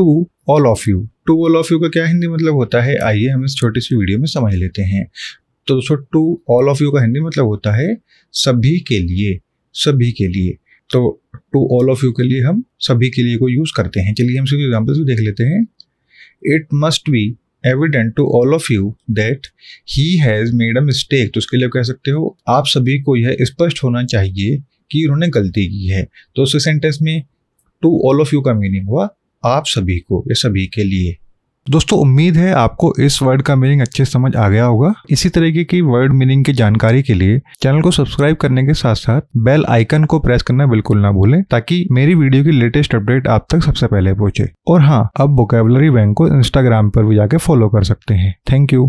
to all of you to all of you का क्या हिंदी मतलब होता है आइए हम इस छोटी सी वीडियो में समझ लेते हैं तो दोस्तों टू ऑल ऑफ यू का हिंदी मतलब होता है सभी के लिए सभी के लिए तो टू ऑल ऑफ यू के लिए हम सभी के लिए को यूज़ करते हैं चलिए हम सभी एग्जाम्पल भी देख लेते हैं it must be evident to all of you that he has made a mistake तो उसके लिए कह सकते हो आप सभी को यह स्पष्ट होना चाहिए कि उन्होंने गलती की है तो उस सेंटेंस में टू ऑल ऑफ यू का मीनिंग हुआ आप सभी को या सभी के लिए दोस्तों उम्मीद है आपको इस वर्ड का मीनिंग अच्छे समझ आ गया होगा इसी तरीके की वर्ड मीनिंग की जानकारी के लिए चैनल को सब्सक्राइब करने के साथ साथ बेल आइकन को प्रेस करना बिल्कुल ना भूलें ताकि मेरी वीडियो की लेटेस्ट अपडेट आप तक सबसे पहले पहुंचे और हाँ अब वोकेबलरी बैंक को इंस्टाग्राम पर भी जाके फॉलो कर सकते हैं थैंक यू